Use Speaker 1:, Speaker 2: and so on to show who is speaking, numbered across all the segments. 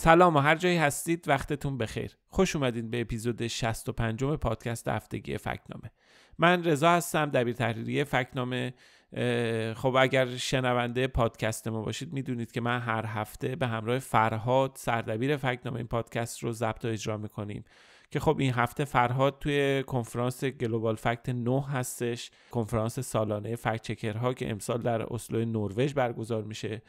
Speaker 1: سلام و هر جایی هستید وقتتون بخیر خوش اومدین به اپیزود 65 پادکست هفتگی فکنامه من رضا هستم دبیر تحریریه فکنامه خب اگر شنونده پادکست ما باشید میدونید که من هر هفته به همراه فرهاد سردبیر فکنامه این پادکست رو ضبط و اجرا میکنیم که خب این هفته فرهاد توی کنفرانس گلوبال فکت 9 هستش کنفرانس سالانه فکت چکرها که امسال در اسلو نروژ برگزار میشه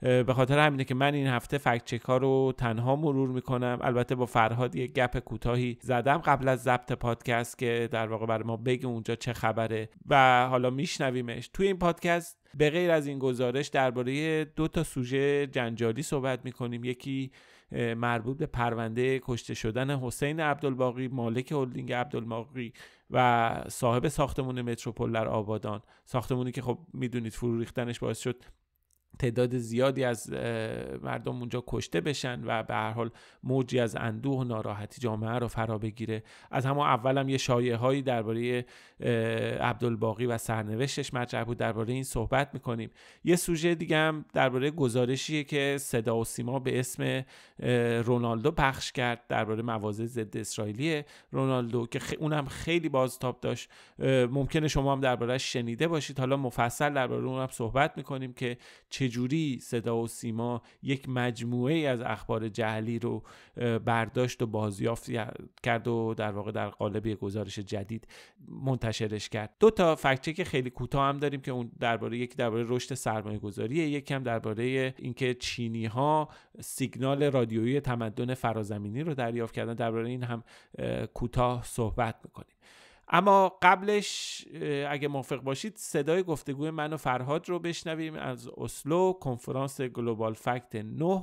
Speaker 1: به خاطر همینه که من این هفته فکت چک ها رو تنها مرور میکنم البته با فرهاد یه گپ کوتاهی زدم قبل از ضبط پادکست که در واقع برای ما بگه اونجا چه خبره و حالا میشنویمش توی این پادکست به غیر از این گزارش درباره دو تا سوژه جنجالی صحبت میکنیم یکی مربوط به پرونده کشته شدن حسین عبدالباقی مالک هلدینگ عبدالباقی و صاحب ساختمون متروپول در آبادان ساختمونی که خب میدونید فرو ریختنش باعث شد تعداد زیادی از مردم اونجا کشته بشن و به هر حال موجی از اندوه و ناراحتی جامعه رو فرا بگیره از همون اول هم یه شایعه هایی درباره عبدالباقی و سرنوشتش مطرح بود درباره این صحبت میکنیم یه سوژه دیگه هم درباره گزارشیه که صدا و سیما به اسم رونالدو پخش کرد درباره مواضع ضد اسرائیلی رونالدو که اونم خیلی بازتاب داشت ممکنه شما هم دربارهش شنیده باشید حالا مفصل درباره اونم صحبت میکنیم که چجوری صدا و سیما یک مجموعه از اخبار جهلی رو برداشت و بازیافت کرد و در واقع در قالب گزارش جدید منتشرش کرد دو تا فکت که خیلی کوتاه هم داریم که اون درباره یک درباره رشد سرمایه گذاری یک هم درباره اینکه چینی ها سیگنال رادیویی تمدن فرازمینی رو دریافت کردن درباره این هم کوتاه صحبت میکنیم اما قبلش اگه موافق باشید صدای گفتگوی من و فرهاد رو بشنویم از اسلو کنفرانس گلوبال فکت 9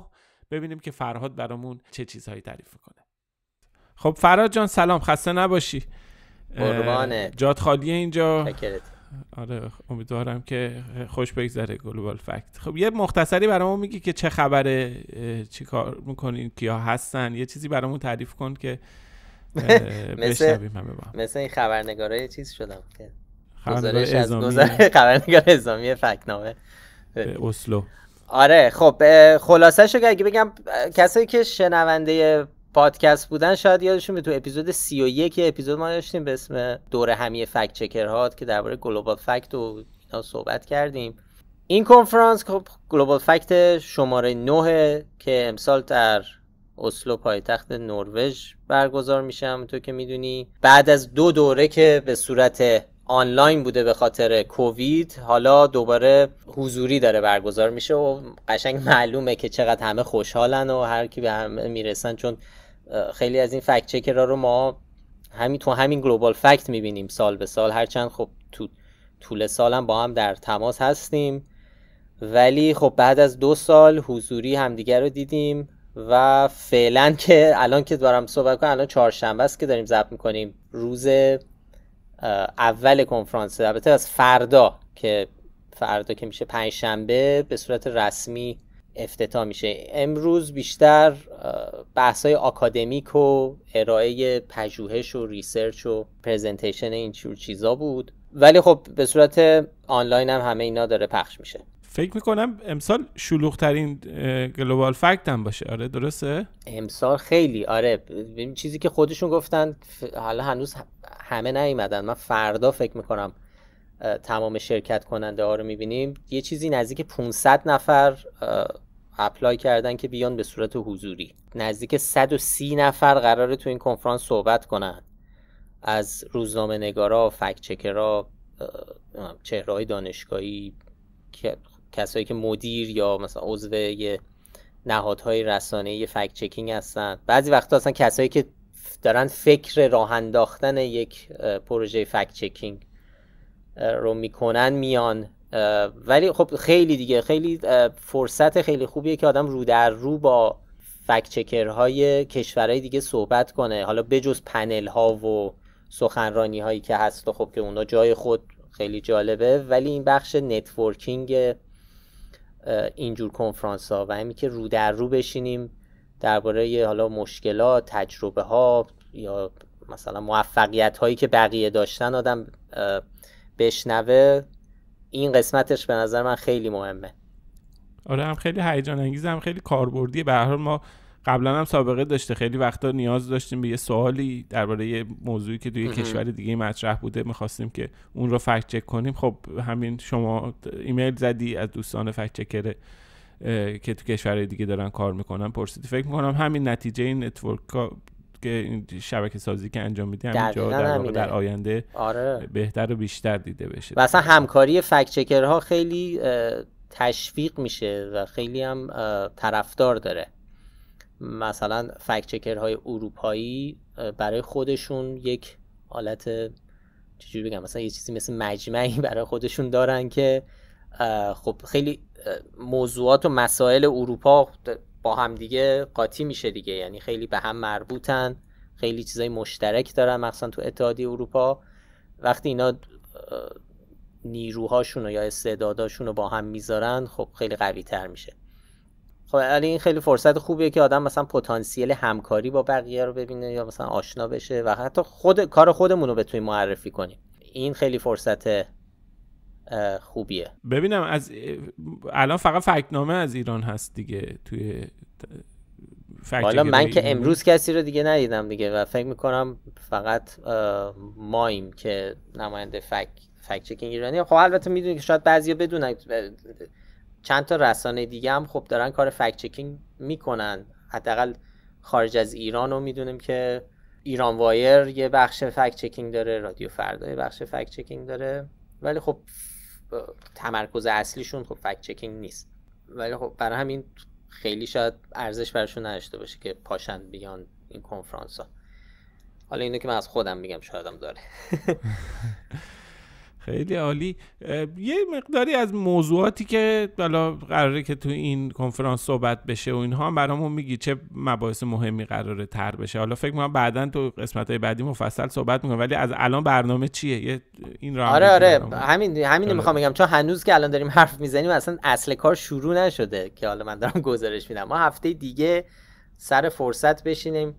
Speaker 1: ببینیم که فرهاد برامون چه چیزهایی تعریف کنه خب فرهاد جان سلام خسته نباشی قربانه جاد خالیه اینجا آره امیدوارم که خوش بگذره گلوبال فکت خب یه مختصری برامون میگی که چه خبره چی کار میکنین کیا هستن یه چیزی برامون تعریف کن که مثل
Speaker 2: مثل این خبرنگارای چیز شدم خبرنگار ازامی خبرنگار ازامی فکنامه اصلو آره خب خلاصه شو اگه بگم کسایی که شنونده پادکست بودن شاید یادشون به تو اپیزود 31 یکی اپیزود ما داشتیم به اسم دور همی فکت چکرها که درباره گلوبال فکت و اینا صحبت کردیم این کنفرانس خب، گلوبال فکت شماره 9 که امسال در اسلو پایتخت نروژ برگزار میشه تو که میدونی بعد از دو دوره که به صورت آنلاین بوده به خاطر کووید حالا دوباره حضوری داره برگزار میشه و قشنگ معلومه که چقدر همه خوشحالن و هر کی به همه میرسن چون خیلی از این فکت چکرا رو ما همین تو همین گلوبال فکت میبینیم سال به سال هرچند خب تو طول هم با هم در تماس هستیم ولی خب بعد از دو سال حضوری همدیگر رو دیدیم و فعلا که الان که دارم صحبت کنم الان چهارشنبه است که داریم ضبط میکنیم روز اول کنفرانس البته از فردا که فردا که میشه پنجشنبه به صورت رسمی افتتاح میشه امروز بیشتر بحث های اکادمیک و ارائه پژوهش و ریسرچ و پرزنتیشن اینجور چیزا بود ولی خب به صورت آنلاین هم همه اینا داره پخش میشه
Speaker 1: فکر میکنم امسال شلوغ ترین گلوبال فکت هم باشه آره درسته
Speaker 2: امسال خیلی آره چیزی که خودشون گفتن حالا هنوز همه نیومدن من فردا فکر میکنم تمام شرکت کننده ها رو میبینیم یه چیزی نزدیک 500 نفر اپلای کردن که بیان به صورت حضوری نزدیک 130 نفر قراره تو این کنفرانس صحبت کنن از روزنامه نگارا، فکت چکرا، چهرهای دانشگاهی که کسایی که مدیر یا مثلا عضو یه نهادهای رسانه یه فکت چکینگ هستن بعضی وقتا اصلا کسایی که دارن فکر راه انداختن یک پروژه فکت چکینگ رو میکنن میان ولی خب خیلی دیگه خیلی فرصت خیلی خوبیه که آدم رو در رو با فکت چکرهای کشورهای دیگه صحبت کنه حالا بجز پنل ها و سخنرانی هایی که هست و خب که اونا جای خود خیلی جالبه ولی این بخش نتورکینگ اینجور کنفرانس ها و همین که رو در رو بشینیم درباره حالا مشکلات تجربه ها یا مثلا موفقیت هایی که بقیه داشتن آدم بشنوه این قسمتش به نظر من خیلی مهمه
Speaker 1: آره هم خیلی هیجان انگیز هم خیلی کاربردیه به هر حال ما قبلا هم سابقه داشته خیلی وقتا نیاز داشتیم به یه سوالی درباره یه موضوعی که توی کشور دیگه مطرح بوده میخواستیم که اون رو فکت چک کنیم خب همین شما ایمیل زدی از دوستان فکت چکر که تو کشور دیگه دارن کار میکنن پرسیدی فکر میکنم همین نتیجه این نتورک که این شبکه سازی که انجام میدی جا در, در آینده آره. بهتر و بیشتر دیده بشه و
Speaker 2: همکاری فکت چکرها خیلی تشویق میشه و خیلی هم طرفدار داره مثلا فکت های اروپایی برای خودشون یک حالت چجوری بگم مثلا یه چیزی مثل مجمعی برای خودشون دارن که خب خیلی موضوعات و مسائل اروپا با همدیگه قاطی میشه دیگه یعنی خیلی به هم مربوطن خیلی چیزای مشترک دارن مخصوصا تو اتحادیه اروپا وقتی اینا نیروهاشون یا استعداداشون رو با هم میذارن خب خیلی قوی تر میشه خب علی این خیلی فرصت خوبیه که آدم مثلا پتانسیل همکاری با بقیه رو ببینه یا مثلا آشنا بشه و حتی خود کار خودمون رو بتونیم معرفی کنیم این خیلی فرصت خوبیه
Speaker 1: ببینم از الان فقط فکنامه از ایران هست دیگه توی حالا من که امروز
Speaker 2: کسی رو دیگه ندیدم دیگه و فکر میکنم فقط مایم که نماینده فک فکچکینگ ایرانی خب البته میدونی که شاید بعضیا بدونن چند تا رسانه دیگه هم خب دارن کار فکت چکینگ میکنن حداقل خارج از ایران رو میدونیم که ایران وایر یه بخش فکت چکینگ داره رادیو فردا یه بخش فکت چکینگ داره ولی خب تمرکز اصلیشون خب فکت چکینگ نیست ولی خب برای همین خیلی شاید ارزش براشون نداشته باشه که پاشند بیان این کنفرانس ها حالا اینو که من از خودم میگم شایدم داره
Speaker 1: خیلی عالی یه مقداری از موضوعاتی که حالا قراره که تو این کنفرانس صحبت بشه و اینها برامون میگی چه مباحث مهمی قراره تر بشه حالا فکر میکنم بعدا تو قسمت های بعدی مفصل صحبت میکنم ولی از الان برنامه چیه یه این آره آره برنامه.
Speaker 2: همین همین آره. میخوام بگم چون هنوز که الان داریم حرف میزنیم اصلا اصل کار شروع نشده که حالا من دارم گزارش میدم ما هفته دیگه سر فرصت بشینیم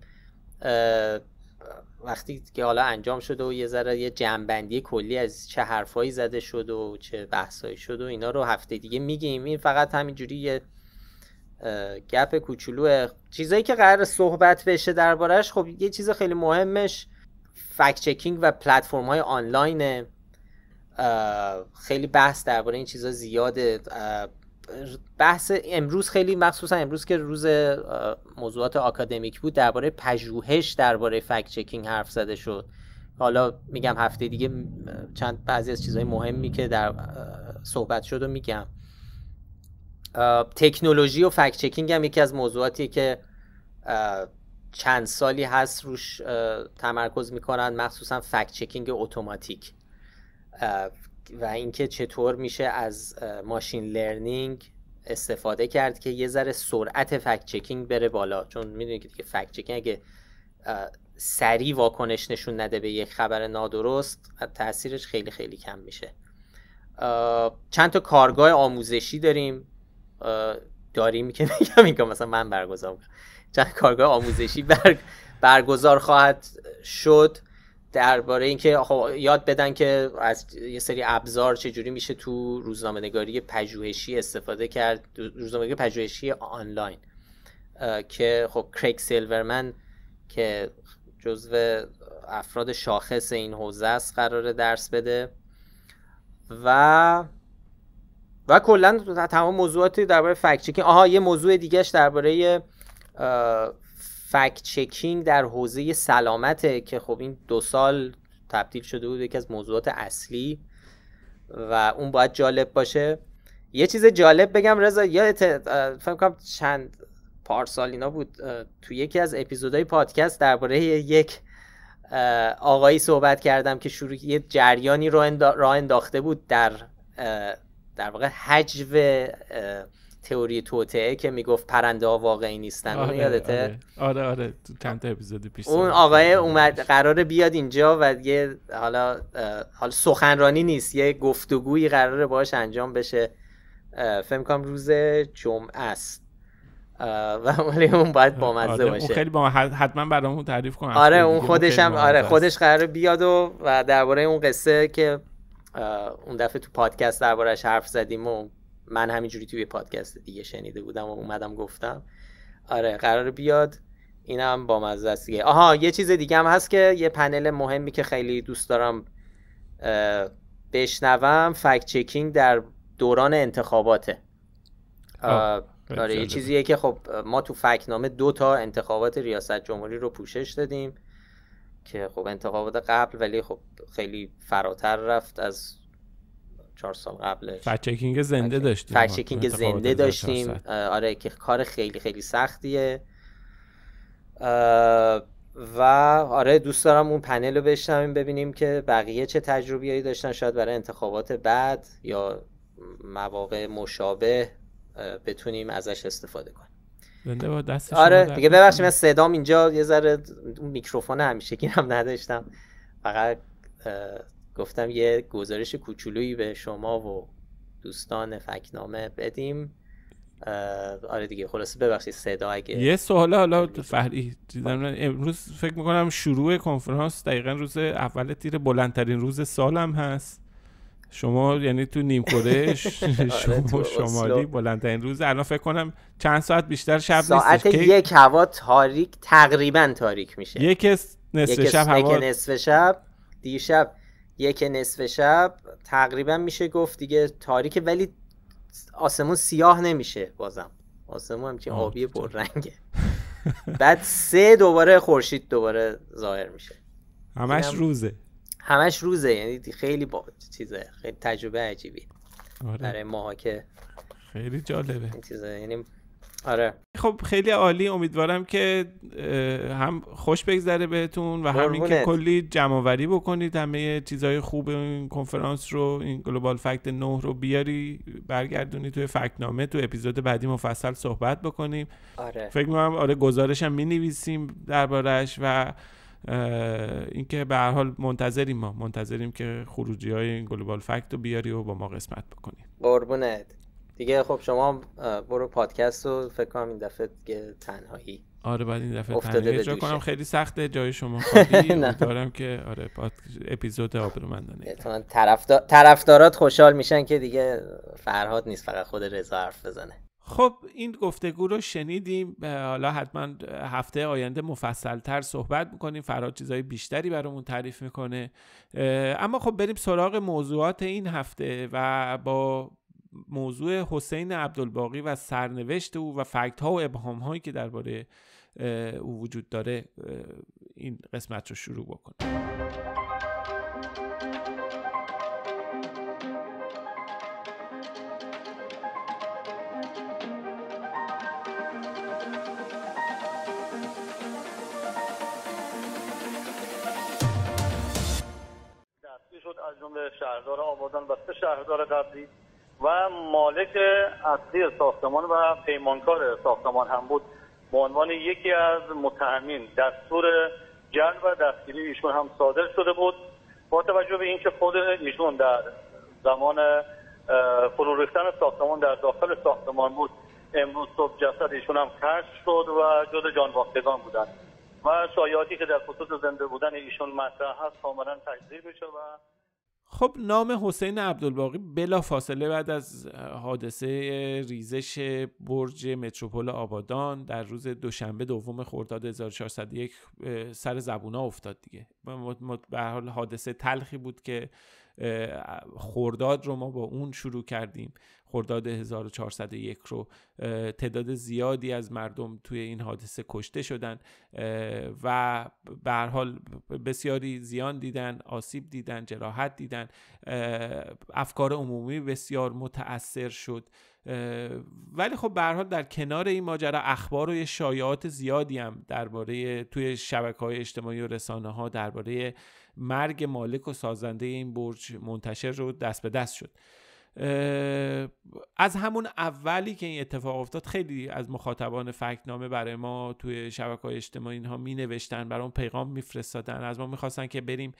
Speaker 2: وقتی که حالا انجام شده و یه ذره یه جنبندی کلی از چه حرفایی زده شد و چه بحثایی شد و اینا رو هفته دیگه میگیم این فقط همینجوری یه گپ کوچولو چیزایی که قرار صحبت بشه دربارش خب یه چیز خیلی مهمش فکت چکینگ و پلتفرم های آنلاینه خیلی بحث درباره این چیزا زیاده بحث امروز خیلی مخصوصا امروز که روز موضوعات آکادمیک بود درباره پژوهش درباره فکت چکینگ حرف زده شد حالا میگم هفته دیگه چند بعضی از چیزهای مهمی که در صحبت شد و میگم تکنولوژی و فکت چکینگ هم یکی از موضوعاتی که چند سالی هست روش تمرکز میکنن مخصوصا فکت چکینگ اتوماتیک و اینکه چطور میشه از ماشین لرنینگ استفاده کرد که یه ذره سرعت فکت چکینگ بره بالا چون میدونید که دیگه فکت چکینگ اگه سریع واکنش نشون نده به یک خبر نادرست تاثیرش خیلی خیلی کم میشه چند تا کارگاه آموزشی داریم داریم که میگم مثلا من برگزار کنم. چند کارگاه آموزشی بر برگزار خواهد شد درباره اینکه خب، یاد بدن که از یه سری ابزار چجوری میشه تو روزنامه نگاری پژوهشی استفاده کرد روزنامه نگاری پژوهشی آنلاین که خب کریک سیلورمن که جزو افراد شاخص این حوزه است قرار درس بده و و کلا تمام موضوعاتی درباره فکت چکینگ آها یه موضوع دیگهش درباره فکت چکینگ در حوزه سلامت که خب این دو سال تبدیل شده بود یکی از موضوعات اصلی و اون باید جالب باشه یه چیز جالب بگم رضا یا فکر کنم چند پارسال اینا بود تو یکی از اپیزودهای پادکست درباره یک آقایی صحبت کردم که شروع یه جریانی را, انداخته بود در در واقع حجو تئوری توتعه که میگفت پرنده ها واقعی نیستن آره، یادته
Speaker 1: آره آره, آره، چند اپیزود پیش اون آقای اومد قرار بیاد
Speaker 2: اینجا و یه حالا حالا سخنرانی نیست یه گفتگویی قراره باش انجام بشه فکر کنم روز جمعه است و
Speaker 1: ولی اون باید بامزه آره، باشه خیلی با حتما برامون تعریف کنه. آره اون خودش هم آره خودش
Speaker 2: قراره بیاد و و درباره اون قصه که اون دفعه تو پادکست دربارهش حرف زدیم و من همینجوری توی پادکست دیگه شنیده بودم و اومدم گفتم آره قرار بیاد اینم با مزه است دیگه آها یه چیز دیگه هم هست که یه پنل مهمی که خیلی دوست دارم بشنوم فکت چکینگ در دوران انتخابات.
Speaker 1: آره یه چیزیه
Speaker 2: که خب ما تو فکنامه دو تا انتخابات ریاست جمهوری رو پوشش دادیم که خب انتخابات قبل ولی خب خیلی فراتر رفت از چهار سال قبلش
Speaker 1: فکچکینگ زنده داشتیم فکچکینگ زنده داشتیم
Speaker 2: آره که کار خیلی خیلی سختیه و آره دوست دارم اون پنل رو بشنویم ببینیم که بقیه چه هایی داشتن شاید برای انتخابات بعد یا مواقع مشابه بتونیم ازش استفاده کنیم آره دیگه ببخشید من صدام اینجا یه ذره میکروفون همیشه هم نداشتم فقط گفتم یه گزارش کوچولویی به شما و دوستان فکنامه بدیم آره دیگه خلاصه ببخشید صدا اگه یه
Speaker 1: سوال حالا فهری امروز فکر میکنم شروع کنفرانس دقیقا روز اول تیر بلندترین روز سالم هست شما یعنی تو نیم کره شما شمالی بلندترین روز الان فکر کنم چند ساعت بیشتر شب ساعت نیستش. یک
Speaker 2: هوا تاریک تقریبا تاریک میشه یک نصف شب هوا نصف شب دیشب یک نصف شب تقریبا میشه گفت دیگه تاریکه ولی آسمون سیاه نمیشه بازم آسمون هم که آبی پررنگه بعد سه دوباره خورشید دوباره ظاهر میشه همش روزه همش روزه یعنی خیلی با چیزه خیلی تجربه عجیبی آره. برای ماها که
Speaker 1: خیلی جالبه
Speaker 2: چیزه یعنی آره
Speaker 1: خب خیلی عالی امیدوارم که هم خوش بگذره بهتون و همین که کلی جمعوری بکنید همه چیزهای خوب این کنفرانس رو این گلوبال فکت نه رو بیاری برگردونی توی فکتنامه تو اپیزود بعدی مفصل صحبت بکنیم آره. فکر میکنم آره گزارش هم مینویسیم دربارهش و اینکه به هر حال منتظریم ما منتظریم که خروجی های این گلوبال فکت رو بیاری و با ما قسمت بکنیم
Speaker 2: قربونت دیگه خب شما برو پادکست رو فکر کنم این دفعه دیگه تنهایی آره بعد این دفعه تنهایی اجرا کنم خیلی سخته جای شما
Speaker 1: دارم که آره اپیزود آبرومندانه
Speaker 2: طرفدارات خوشحال میشن که دیگه فرهاد نیست فقط خود رضا حرف بزنه خب
Speaker 1: این گفتگو رو شنیدیم حالا حتما هفته آینده مفصلتر صحبت میکنیم فراد چیزهای بیشتری برامون تعریف میکنه اما خب بریم سراغ موضوعات این هفته و با موضوع حسین عبدالباقی و سرنوشت او و فکت ها و ابهام هایی که درباره او وجود داره این قسمت رو شروع بکنیم
Speaker 3: شد از جمله شهردار آبادان و سه شهردار قبلی و مالک اصلی ساختمان و پیمانکار ساختمان هم بود به عنوان یکی از متهمین دستور جلب و دستگیری ایشون هم صادر شده بود با توجه به اینکه خود ایشون در زمان فرو ریختن ساختمان در داخل ساختمان بود امروز صبح جسد ایشون هم کشف شد و جز جانباختگان بودند و شایعاتی که در خصوص زنده بودن ایشون مطرح هست کاملا تجزیه بشه و
Speaker 1: خب نام حسین عبدالباقی بلا فاصله بعد از حادثه ریزش برج متروپول آبادان در روز دوشنبه دوم خرداد 1601 سر زبونا افتاد دیگه به حال حادثه تلخی بود که خورداد رو ما با اون شروع کردیم خرداد 1401 رو تعداد زیادی از مردم توی این حادثه کشته شدن و به حال بسیاری زیان دیدن آسیب دیدن جراحت دیدن افکار عمومی بسیار متاثر شد ولی خب به حال در کنار این ماجرا اخبار و شایعات زیادی هم درباره توی شبکه های اجتماعی و رسانه ها درباره مرگ مالک و سازنده این برج منتشر رو دست به دست شد از همون اولی که این اتفاق افتاد خیلی از مخاطبان فکنامه برای ما توی شبکه های اجتماعی ها می نوشتن برای اون پیغام میفرستادن از ما میخواستن که بریم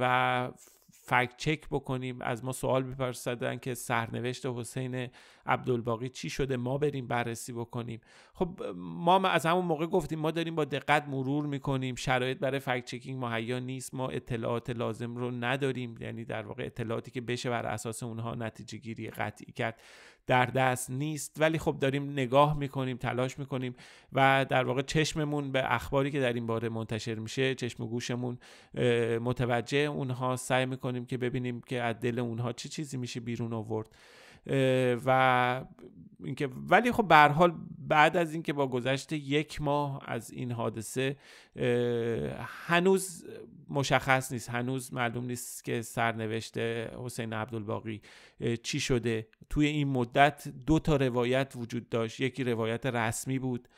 Speaker 1: و فکت چک بکنیم از ما سوال بپرسیدن که سرنوشت حسین عبدالباقی چی شده ما بریم بررسی بکنیم خب ما از همون موقع گفتیم ما داریم با دقت مرور میکنیم شرایط برای فکت چکینگ مهیا نیست ما اطلاعات لازم رو نداریم یعنی در واقع اطلاعاتی که بشه بر اساس اونها نتیجه گیری قطعی کرد در دست نیست ولی خب داریم نگاه میکنیم تلاش میکنیم و در واقع چشممون به اخباری که در این باره منتشر میشه چشم و گوشمون متوجه اونها سعی میکنیم که ببینیم که از دل اونها چه چی چیزی میشه بیرون آورد و اینکه ولی خب به حال بعد از اینکه با گذشت یک ماه از این حادثه هنوز مشخص نیست هنوز معلوم نیست که سرنوشت حسین عبدالباقی چی شده توی این مدت دو تا روایت وجود داشت یکی روایت رسمی بود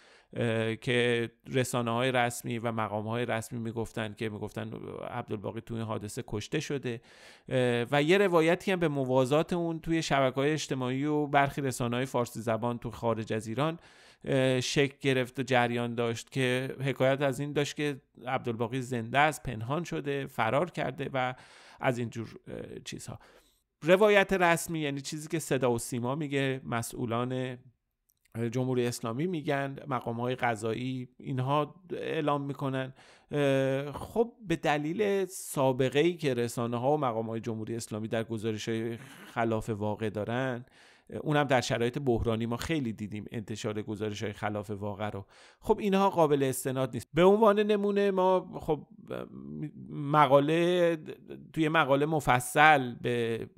Speaker 1: که رسانه های رسمی و مقام های رسمی میگفتن که میگفتن عبدالباقی توی این حادثه کشته شده و یه روایتی هم به موازات اون توی شبکه های اجتماعی و برخی رسانه های فارسی زبان تو خارج از ایران شک گرفت و جریان داشت که حکایت از این داشت که عبدالباقی زنده است پنهان شده فرار کرده و از اینجور چیزها روایت رسمی یعنی چیزی که صدا و سیما میگه مسئولان جمهوری اسلامی میگن مقام های قضایی اینها اعلام میکنن خب به دلیل سابقه ای که رسانه ها و مقام های جمهوری اسلامی در گزارش های خلاف واقع دارن اونم در شرایط بحرانی ما خیلی دیدیم انتشار گزارش های خلاف واقع رو خب اینها قابل استناد نیست به عنوان نمونه ما خب مقاله توی مقاله مفصل به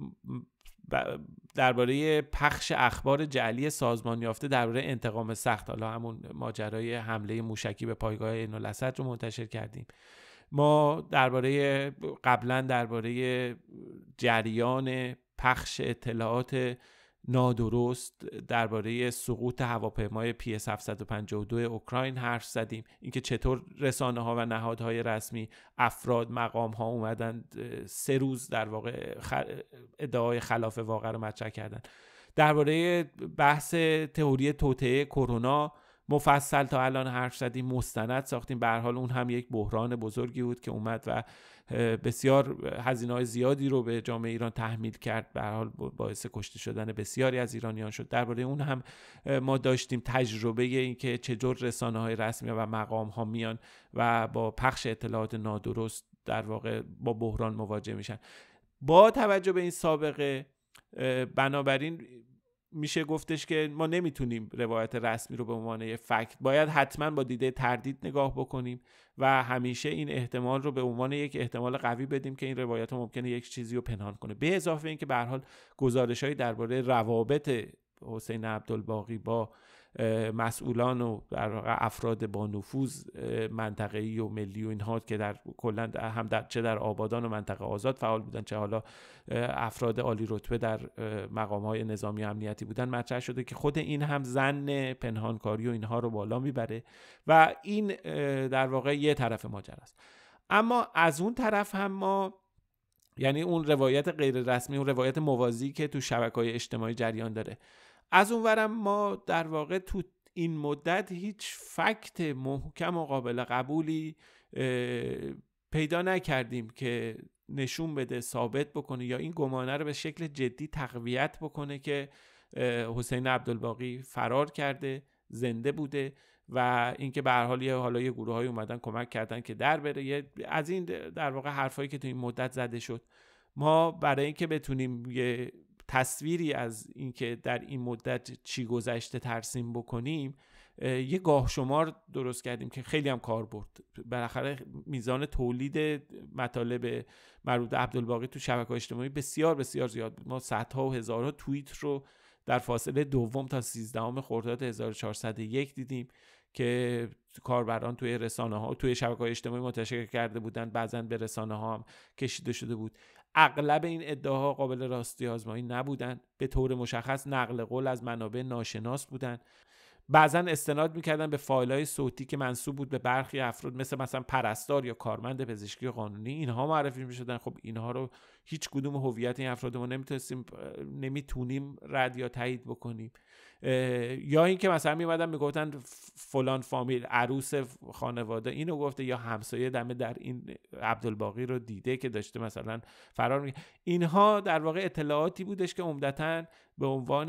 Speaker 1: درباره پخش اخبار جعلی سازمان یافته درباره انتقام سخت حالا همون ماجرای حمله موشکی به پایگاه عین رو منتشر کردیم ما درباره قبلا درباره جریان پخش اطلاعات نادرست درباره سقوط هواپیمای PS 752 اوکراین حرف زدیم اینکه چطور رسانه ها و نهادهای رسمی افراد مقام ها اومدن سه روز در واقع ادعای خلاف واقع رو مطرح کردن درباره بحث تئوری توطعه کرونا مفصل تا الان حرف زدیم مستند ساختیم به حال اون هم یک بحران بزرگی بود که اومد و بسیار هزینه های زیادی رو به جامعه ایران تحمیل کرد به حال باعث کشته شدن بسیاری از ایرانیان شد درباره اون هم ما داشتیم تجربه اینکه چجور رسانه های رسمی و مقام ها میان و با پخش اطلاعات نادرست در واقع با بحران مواجه میشن با توجه به این سابقه بنابراین میشه گفتش که ما نمیتونیم روایت رسمی رو به عنوان یه فکت باید حتما با دیده تردید نگاه بکنیم و همیشه این احتمال رو به عنوان یک احتمال قوی بدیم که این روایت رو ممکنه یک چیزی رو پنهان کنه به اضافه اینکه به هر حال گزارشهایی درباره روابط حسین عبدالباقی با مسئولان و در افراد با نفوذ منطقه‌ای و ملی و اینها که در کلا هم در چه در آبادان و منطقه آزاد فعال بودن چه حالا افراد عالی رتبه در مقام های نظامی و امنیتی بودن مطرح شده که خود این هم زن پنهانکاری و اینها رو بالا میبره و این در واقع یه طرف ماجرا است اما از اون طرف هم ما یعنی اون روایت غیر رسمی اون روایت موازی که تو شبکه های اجتماعی جریان داره از اونورم ما در واقع تو این مدت هیچ فکت محکم و قابل قبولی پیدا نکردیم که نشون بده ثابت بکنه یا این گمانه رو به شکل جدی تقویت بکنه که حسین عبدالباقی فرار کرده زنده بوده و اینکه به هر حال یه حالا یه گروه های اومدن کمک کردن که در بره از این در واقع حرفایی که تو این مدت زده شد ما برای اینکه بتونیم یه تصویری از اینکه در این مدت چی گذشته ترسیم بکنیم یه گاه شمار درست کردیم که خیلی هم کار برد بالاخره میزان تولید مطالب مربوط به عبدالباقی تو شبکه اجتماعی بسیار بسیار زیاد بود ما صدها و هزارها توییت رو در فاصله دوم تا سیزدهم خرداد 1401 دیدیم که کاربران توی رسانه ها توی شبکه های اجتماعی منتشر کرده بودند بعضا به رسانه ها هم کشیده شده بود اغلب این ادعاها قابل راستی آزمایی نبودند به طور مشخص نقل قول از منابع ناشناس بودند بعضا استناد میکردن به فایل صوتی که منصوب بود به برخی افراد مثل مثلا پرستار یا کارمند پزشکی قانونی اینها معرفی میشدن خب اینها رو هیچ کدوم هویت این افراد ما نمیتونیم نمیتونیم رد یا تایید بکنیم یا اینکه مثلا میومدن میگفتن فلان فامیل عروس خانواده اینو گفته یا همسایه دمه در این عبدالباقی رو دیده که داشته مثلا فرار میگه اینها در واقع اطلاعاتی بودش که عمدتا به عنوان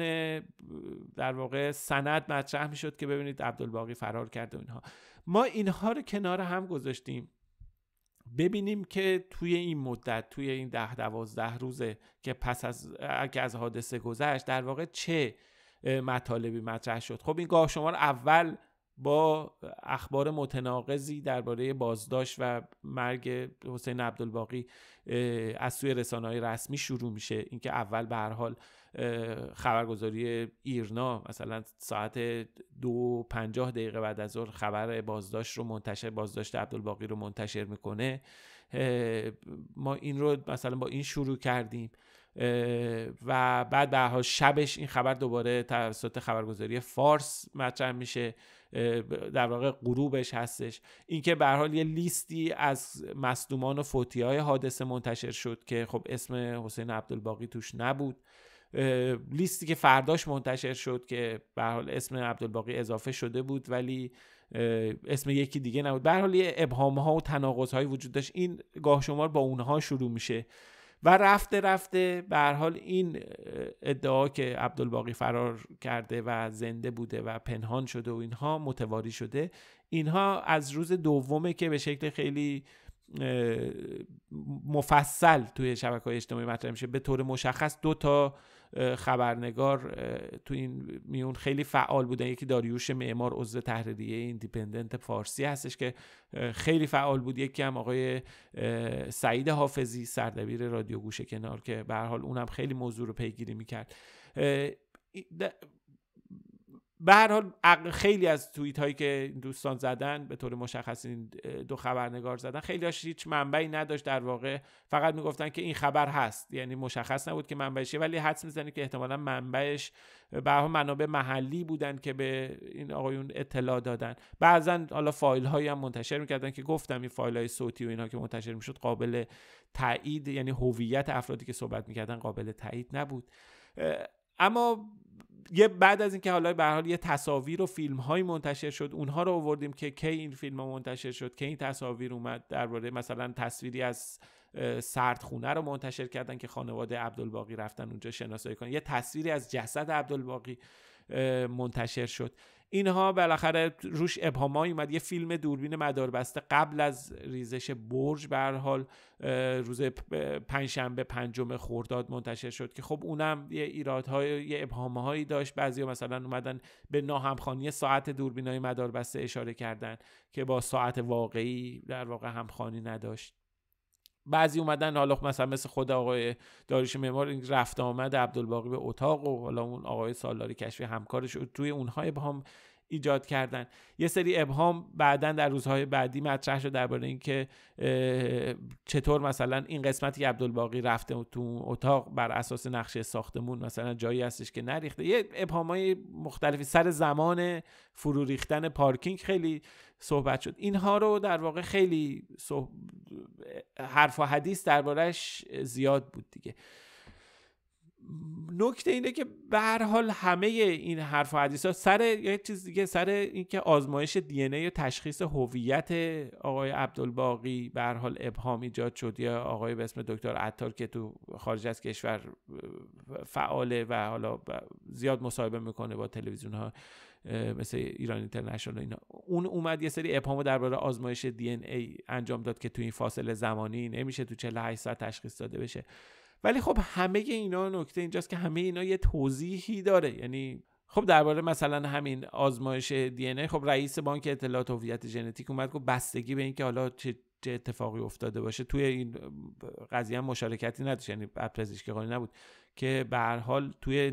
Speaker 1: در واقع سند مطرح میشد که ببینید عبدالباقی فرار کرده و اینها ما اینها رو کنار هم گذاشتیم ببینیم که توی این مدت توی این ده دوازده روزه که پس از که از حادثه گذشت در واقع چه مطالبی مطرح شد خب این گاه شمار اول با اخبار متناقضی درباره بازداشت و مرگ حسین عبدالباقی از سوی رسانه های رسمی شروع میشه اینکه اول به هر حال خبرگزاری ایرنا مثلا ساعت دو پنجاه دقیقه بعد از ظهر خبر بازداشت رو منتشر بازداشت عبدالباقی رو منتشر میکنه ما این رو مثلا با این شروع کردیم و بعد به شبش این خبر دوباره توسط خبرگزاری فارس مطرح میشه در واقع غروبش هستش اینکه به حال یه لیستی از مصدومان و فوتی های حادثه منتشر شد که خب اسم حسین عبدالباقی توش نبود لیستی که فرداش منتشر شد که به حال اسم عبدالباقی اضافه شده بود ولی اسم یکی دیگه نبود به حال یه ابهام ها و تناقض های وجود داشت این گاه شمار با اونها شروع میشه و رفته رفته به حال این ادعا که عبدالباقی فرار کرده و زنده بوده و پنهان شده و اینها متواری شده اینها از روز دومه که به شکل خیلی مفصل توی شبکه های اجتماعی مطرح میشه به طور مشخص دو تا خبرنگار تو این میون خیلی فعال بودن یکی داریوش معمار عضو تحریریه ایندیپندنت فارسی هستش که خیلی فعال بود یکی هم آقای سعید حافظی سردبیر رادیو گوشه کنار که به حال اونم خیلی موضوع رو پیگیری میکرد به هر حال خیلی از توییت هایی که دوستان زدن به طور مشخص این دو خبرنگار زدن هاش هیچ منبعی نداشت در واقع فقط میگفتن که این خبر هست یعنی مشخص نبود که منبعشه ولی حدس میزنید که احتمالا منبعش به منابع محلی بودن که به این آقایون اطلاع دادن بعضا حالا فایل هایی هم منتشر میکردن که گفتم این فایل های صوتی و اینا که منتشر میشد قابل تایید یعنی هویت افرادی که صحبت میکردن قابل تایید نبود اما یه بعد از اینکه حالا به حال یه تصاویر و فیلم های منتشر شد اونها رو آوردیم که کی این فیلم ها منتشر شد که این تصاویر اومد درباره مثلا تصویری از سردخونه رو منتشر کردن که خانواده عبدالباقی رفتن اونجا شناسایی کنن یه تصویری از جسد عبدالباقی منتشر شد اینها بالاخره روش ابهامایی اومد یه فیلم دوربین مداربسته قبل از ریزش برج به حال روز پنجشنبه پنجم خرداد منتشر شد که خب اونم یه ایرادهای یه ابهامهایی داشت ها مثلا اومدن به ناهمخانی ساعت دوربینای مداربسته اشاره کردن که با ساعت واقعی در واقع همخوانی نداشت بعضی اومدن حالا خب مثلا مثل خود آقای داریش معمار این رفت آمد عبدالباقی به اتاق و حالا اون آقای سالاری کشفی همکارش و توی اونها با هم ایجاد کردن یه سری ابهام بعدا در روزهای بعدی مطرح شد درباره اینکه چطور مثلا این قسمتی که عبدالباقی رفته تو اتاق بر اساس نقشه ساختمون مثلا جایی هستش که نریخته یه ابهامای مختلفی سر زمان فرو ریختن پارکینگ خیلی صحبت شد اینها رو در واقع خیلی صحب... حرف و حدیث دربارهش زیاد بود دیگه نکته اینه که به هر حال همه این حرف و حدیث ها سر یه چیز دیگه سر اینکه آزمایش دی ای تشخیص هویت آقای عبدالباقی به هر حال ابهام ایجاد شد یا آقای به اسم دکتر عطار که تو خارج از کشور فعاله و حالا زیاد مصاحبه میکنه با تلویزیون ها مثل ایران اینترنشنال اینا اون اومد یه سری ابهامو درباره آزمایش دی ای انجام داد که تو این فاصله زمانی نمیشه تو 48 ساعت تشخیص داده بشه ولی خب همه اینا نکته اینجاست که همه اینا یه توضیحی داره یعنی خب درباره مثلا همین آزمایش دی ای خب رئیس بانک اطلاعات هویت ژنتیک اومد گفت بستگی به اینکه حالا چه اتفاقی افتاده باشه توی این قضیه هم مشارکتی نداشت یعنی پزشکی قانونی نبود که به هر حال توی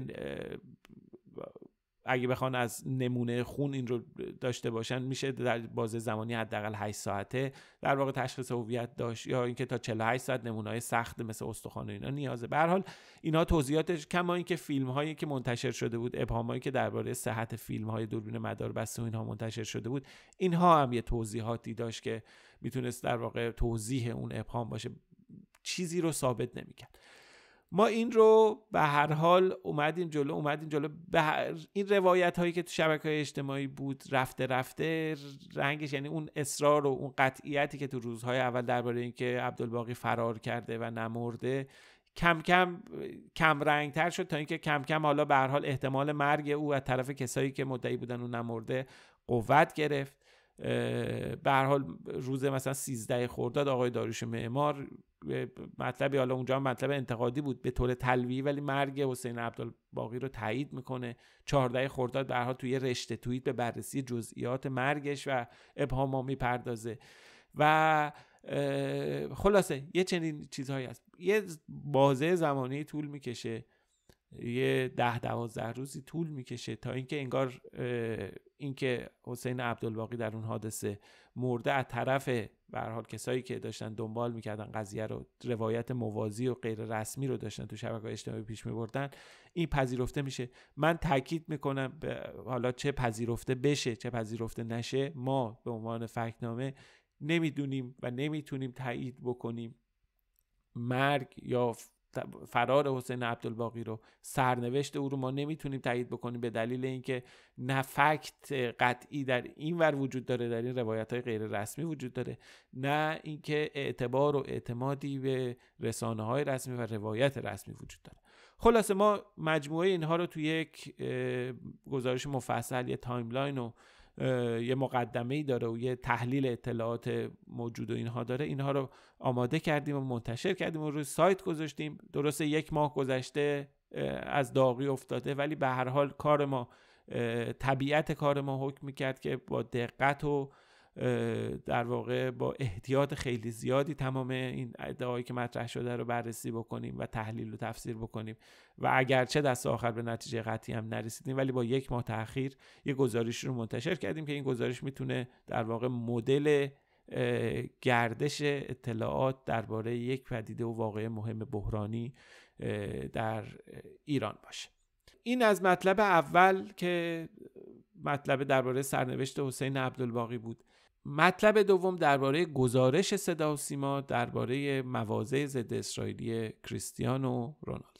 Speaker 1: اگه بخوان از نمونه خون این رو داشته باشن میشه در بازه زمانی حداقل 8 ساعته در واقع تشخیص هویت داشت یا اینکه تا 48 ساعت های سخت مثل استخوان و اینا نیازه به هر حال اینا توضیحاتش کما اینکه فیلم هایی که منتشر شده بود هایی که درباره صحت فیلم های دوربین مدار بسته و اینها منتشر شده بود اینها هم یه توضیحاتی داشت که میتونست در واقع توضیح اون ابهام باشه چیزی رو ثابت نمیکرد ما این رو به هر حال اومدیم جلو اومدیم جلو به این روایت هایی که تو شبکه های اجتماعی بود رفته رفته رنگش یعنی اون اصرار و اون قطعیتی که تو روزهای اول درباره اینکه عبدالباقی فرار کرده و نمرده کم کم کم تر شد تا اینکه کم کم حالا به هر حال احتمال مرگ او از طرف کسایی که مدعی بودن او نمرده قوت گرفت به هر حال روز مثلا 13 خرداد آقای داریوش معمار مطلبی حالا اونجا مطلب انتقادی بود به طور تلویی ولی مرگ حسین عبدالباقی رو تایید میکنه 14 خرداد به حال توی رشته توییت به بررسی جزئیات مرگش و ابهام میپردازه و خلاصه یه چنین چیزهایی هست یه بازه زمانی طول میکشه یه ده دوازده روزی طول میکشه تا اینکه انگار اینکه حسین عبدالباقی در اون حادثه مرده از طرف به حال کسایی که داشتن دنبال میکردن قضیه رو روایت موازی و غیر رسمی رو داشتن تو شبکه اجتماعی پیش میبردن این پذیرفته میشه من تاکید میکنم به حالا چه پذیرفته بشه چه پذیرفته نشه ما به عنوان فکنامه نمیدونیم و نمیتونیم تایید بکنیم مرگ یا فرار حسین عبدالباقی رو سرنوشت او رو ما نمیتونیم تایید بکنیم به دلیل اینکه نه فکت قطعی در این ور وجود داره در این روایت های غیر رسمی وجود داره نه اینکه اعتبار و اعتمادی به رسانه های رسمی و روایت رسمی وجود داره خلاصه ما مجموعه اینها رو تو یک گزارش مفصل یه تایملاین و یه مقدمه ای داره و یه تحلیل اطلاعات موجود و اینها داره اینها رو آماده کردیم و منتشر کردیم و روی سایت گذاشتیم درسته یک ماه گذشته از داغی افتاده ولی به هر حال کار ما طبیعت کار ما حکم کرد که با دقت و در واقع با احتیاط خیلی زیادی تمام این ادعایی که مطرح شده رو بررسی بکنیم و تحلیل و تفسیر بکنیم و اگرچه دست آخر به نتیجه قطعی هم نرسیدیم ولی با یک ماه تاخیر یه گزارش رو منتشر کردیم که این گزارش میتونه در واقع مدل گردش اطلاعات درباره یک پدیده و واقعه مهم بحرانی در ایران باشه این از مطلب اول که مطلب درباره سرنوشت حسین عبدالباقی بود مطلب دوم درباره گزارش صدا و سیما درباره مواضع ضد اسرائیلی کریستیانو رونالد.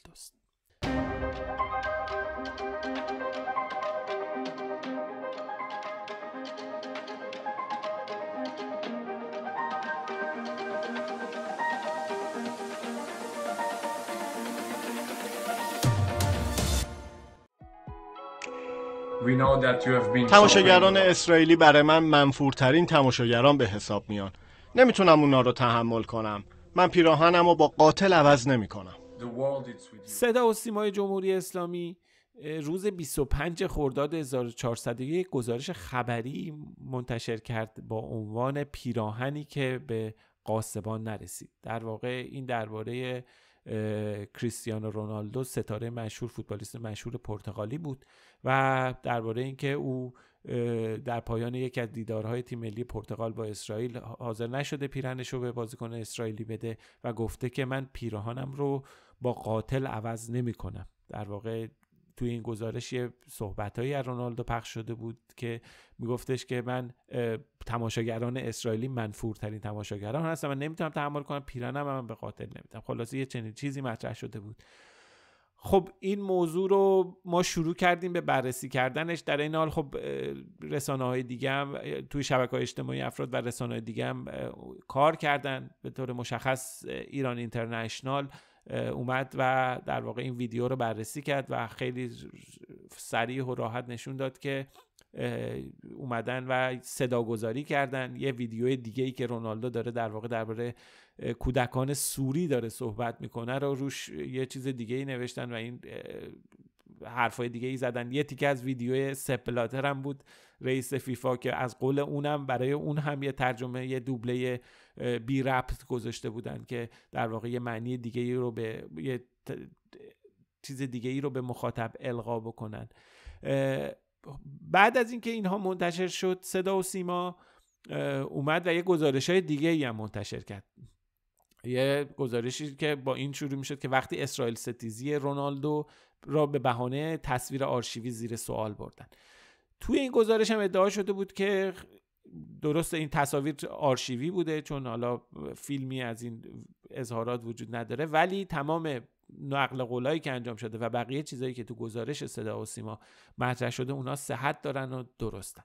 Speaker 3: تماشاگران اسرائیلی برای من منفورترین تماشاگران به حساب میان نمیتونم اونا رو تحمل کنم من پیراهنم رو با قاتل عوض نمی کنم
Speaker 1: صدا و سیمای جمهوری اسلامی روز 25 خرداد 1401 گزارش خبری منتشر کرد با عنوان پیراهنی که به قاسبان نرسید در واقع این درباره کریستیانو رونالدو ستاره مشهور فوتبالیست مشهور پرتغالی بود و درباره اینکه او در پایان یکی از دیدارهای تیم ملی پرتغال با اسرائیل حاضر نشده پیرنش رو به بازیکن اسرائیلی بده و گفته که من پیراهانم رو با قاتل عوض نمی کنم در واقع توی این گزارش یه صحبتهایی از رونالدو پخش شده بود که میگفتش که من تماشاگران اسرائیلی منفورترین تماشاگران هستم من نمیتونم تحمل کنم پیرنم من به قاتل نمیتونم خلاصه یه چنین چیزی مطرح شده بود خب این موضوع رو ما شروع کردیم به بررسی کردنش در این حال خب رسانه های دیگه هم توی شبکه های اجتماعی افراد و رسانه های دیگه هم کار کردن به طور مشخص ایران اینترنشنال اومد و در واقع این ویدیو رو بررسی کرد و خیلی سریع و راحت نشون داد که اومدن و صداگذاری کردن یه ویدیو دیگه ای که رونالدو داره در واقع درباره کودکان سوری داره صحبت میکنه رو روش یه چیز دیگه ای نوشتن و این حرفای دیگه ای زدن یه تیکه از ویدیو سپلاتر هم بود رئیس فیفا که از قول اونم برای اون هم یه ترجمه یه دوبله بی ربط گذاشته بودن که در واقع یه معنی دیگه ای رو به یه چیز دیگه ای رو به مخاطب القا بکنن بعد از اینکه اینها منتشر شد صدا و سیما اومد و یه گزارش های دیگه ای هم منتشر کرد یه گزارشی که با این شروع میشد که وقتی اسرائیل ستیزی رونالدو را به بهانه تصویر آرشیوی زیر سوال بردن توی این گزارش هم ادعا شده بود که درست این تصاویر آرشیوی بوده چون حالا فیلمی از این اظهارات وجود نداره ولی تمام نقل قولایی که انجام شده و بقیه چیزایی که تو گزارش صدا و سیما مطرح شده اونا صحت دارن و درستن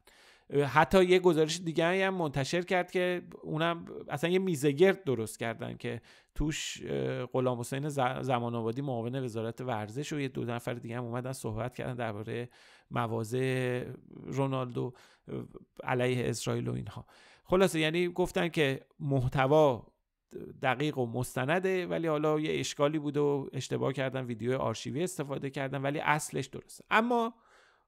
Speaker 1: حتی یه گزارش دیگه هم منتشر کرد که اونم اصلا یه میزگرد درست کردن که توش غلام حسین زمان آبادی معاون وزارت ورزش و یه دو نفر دیگه هم اومدن صحبت کردن درباره مواضع رونالدو علیه اسرائیل و اینها خلاصه یعنی گفتن که محتوا دقیق و مستنده ولی حالا یه اشکالی بوده و اشتباه کردن ویدیو آرشیوی استفاده کردن ولی اصلش درسته اما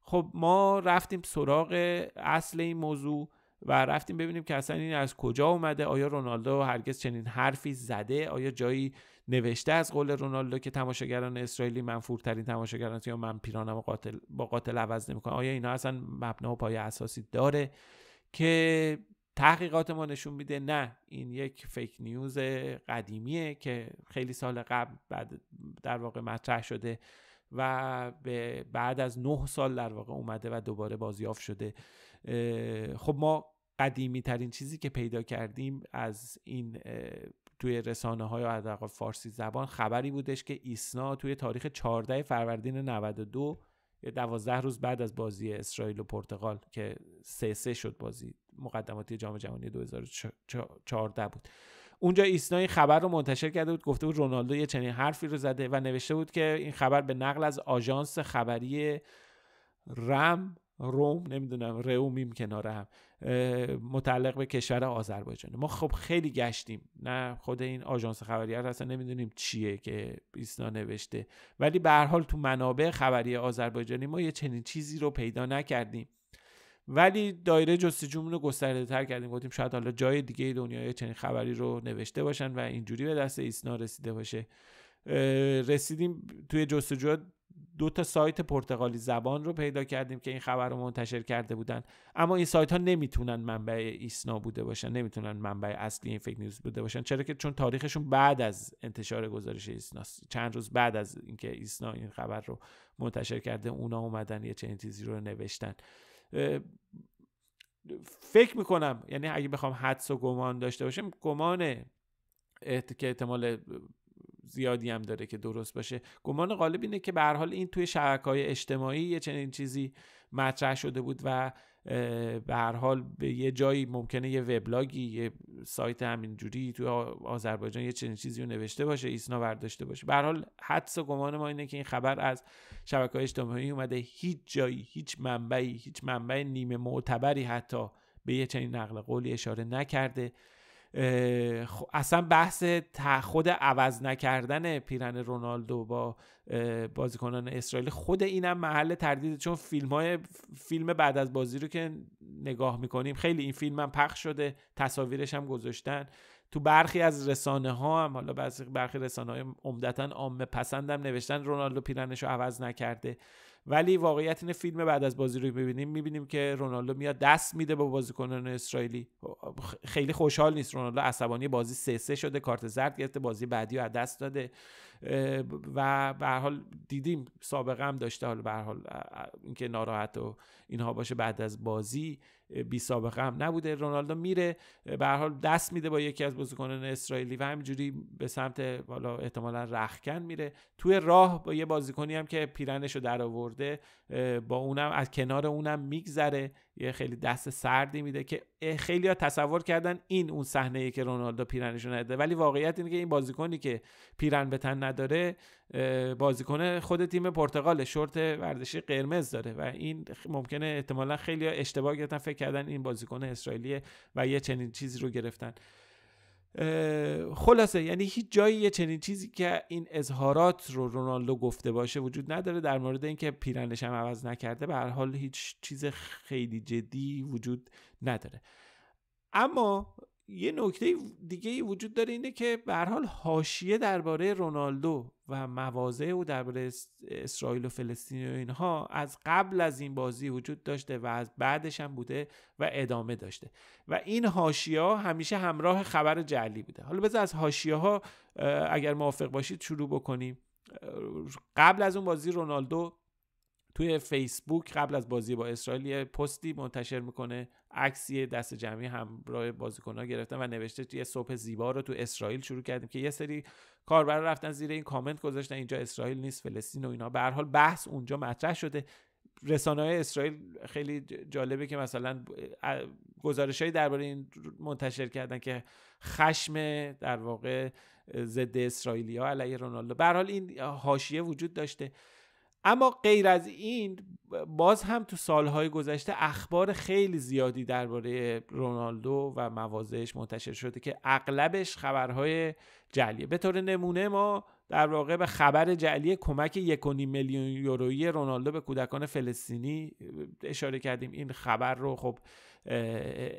Speaker 1: خب ما رفتیم سراغ اصل این موضوع و رفتیم ببینیم که اصلا این از کجا اومده آیا رونالدو هرگز چنین حرفی زده آیا جایی نوشته از قول رونالدو که تماشاگران اسرائیلی منفورترین تماشاگران یا من پیرانم قاتل با قاتل عوض نمیکنه آیا اینا اصلا مبنا و پایه اساسی داره که تحقیقات ما نشون میده نه این یک فیک نیوز قدیمیه که خیلی سال قبل بعد در واقع مطرح شده و به بعد از نه سال در واقع اومده و دوباره بازیافت شده خب ما قدیمی ترین چیزی که پیدا کردیم از این توی رسانه های حداقل فارسی زبان خبری بودش که ایسنا توی تاریخ 14 فروردین 92 12 روز بعد از بازی اسرائیل و پرتغال که سه سه شد بازی مقدماتی جام جهانی 2014 بود اونجا ایسنا این خبر رو منتشر کرده بود گفته بود رونالدو یه چنین حرفی رو زده و نوشته بود که این خبر به نقل از آژانس خبری رم روم نمیدونم رومیم کنار هم متعلق به کشور آذربایجان ما خب خیلی گشتیم نه خود این آژانس خبری اصلا نمیدونیم چیه که ایسنا نوشته ولی به هر حال تو منابع خبری آذربایجانی ما یه چنین چیزی رو پیدا نکردیم ولی دایره جستجومون رو گسترده تر کردیم گفتیم شاید حالا جای دیگه دنیای چنین خبری رو نوشته باشن و اینجوری به دست ایسنا رسیده باشه رسیدیم توی جستجو دو تا سایت پرتغالی زبان رو پیدا کردیم که این خبر رو منتشر کرده بودن اما این سایت ها نمیتونن منبع ایسنا بوده باشن نمیتونن منبع اصلی این فیک نیوز بوده باشن چرا که چون تاریخشون بعد از انتشار گزارش ایسنا چند روز بعد از اینکه ایسنا این خبر رو منتشر کرده اونا اومدن یه چنین چیزی رو نوشتن فکر میکنم یعنی اگه بخوام حدس و گمان داشته باشم گمان که احتمال زیادی هم داره که درست باشه گمان غالب اینه که به حال این توی شبکه های اجتماعی یه چنین چیزی مطرح شده بود و به هر حال به یه جایی ممکنه یه وبلاگی یه سایت همینجوری توی آذربایجان یه چنین چیزی رو نوشته باشه ایسنا برداشته باشه به هر حال حدس و گمان ما اینه که این خبر از شبکه های اجتماعی اومده هیچ جایی هیچ منبعی هیچ منبع نیمه معتبری حتی به یه چنین نقل قولی اشاره نکرده اصلا بحث خود عوض نکردن پیرن رونالدو با بازیکنان اسرائیل خود اینم محل تردید چون فیلم های فیلم بعد از بازی رو که نگاه میکنیم خیلی این فیلم هم پخش شده تصاویرش هم گذاشتن تو برخی از رسانه ها هم حالا برخی رسانه های عمدتا عامه پسندم نوشتن رونالدو پیرنش رو عوض نکرده ولی واقعیت این فیلم بعد از بازی رو میبینیم میبینیم که رونالدو میاد دست میده با بازیکنان اسرائیلی خیلی خوشحال نیست رونالدو عصبانی بازی سه سه شده کارت زرد گرفته بازی بعدی رو دست داده و به حال دیدیم سابقه هم داشته حالا به حال اینکه ناراحت و اینها باشه بعد از بازی بی سابقه هم نبوده رونالدو میره به حال دست میده با یکی از بازیکنان اسرائیلی و همینجوری به سمت بالا احتمالا رخکن میره توی راه با یه بازیکنی هم که پیرنشو رو در آورده با اونم از کنار اونم میگذره یه خیلی دست سردی میده که خیلی ها تصور کردن این اون صحنه که رونالدو پیرنش نده ولی واقعیت اینه که این بازیکنی که پیرن به تن نداره بازیکن خود تیم پرتغال شورت ورزشی قرمز داره و این ممکنه احتمالا خیلی اشتباه گرفتن فکر کردن این بازیکن اسرائیلیه و یه چنین چیزی رو گرفتن خلاصه یعنی هیچ جایی یه چنین چیزی که این اظهارات رو رونالدو گفته باشه وجود نداره در مورد اینکه پیرنش هم عوض نکرده به هر حال هیچ چیز خیلی جدی وجود نداره اما یه نکته دیگه ای وجود داره اینه که به هر حال حاشیه درباره رونالدو و مواضع او درباره اسرائیل و فلسطین و اینها از قبل از این بازی وجود داشته و از بعدش هم بوده و ادامه داشته و این حاشیه ها همیشه همراه خبر جعلی بوده حالا بذار از حاشیه ها اگر موافق باشید شروع بکنیم قبل از اون بازی رونالدو توی فیسبوک قبل از بازی با اسرائیل یه پستی منتشر میکنه عکسی دست جمعی همراه بازیکنها گرفتن و نوشته یه صبح زیبا رو تو اسرائیل شروع کردیم که یه سری کاربر رفتن زیر این کامنت گذاشتن اینجا اسرائیل نیست فلسطین و اینا به هر حال بحث اونجا مطرح شده رسانه های اسرائیل خیلی جالبه که مثلا گزارش درباره این منتشر کردن که خشم در واقع ضد اسرائیلی ها علیه رونالدو به این حاشیه وجود داشته اما غیر از این باز هم تو سالهای گذشته اخبار خیلی زیادی درباره رونالدو و مواضعش منتشر شده که اغلبش خبرهای جعلیه به طور نمونه ما در واقع به خبر جعلی کمک یک میلیون یورویی رونالدو به کودکان فلسطینی اشاره کردیم این خبر رو خب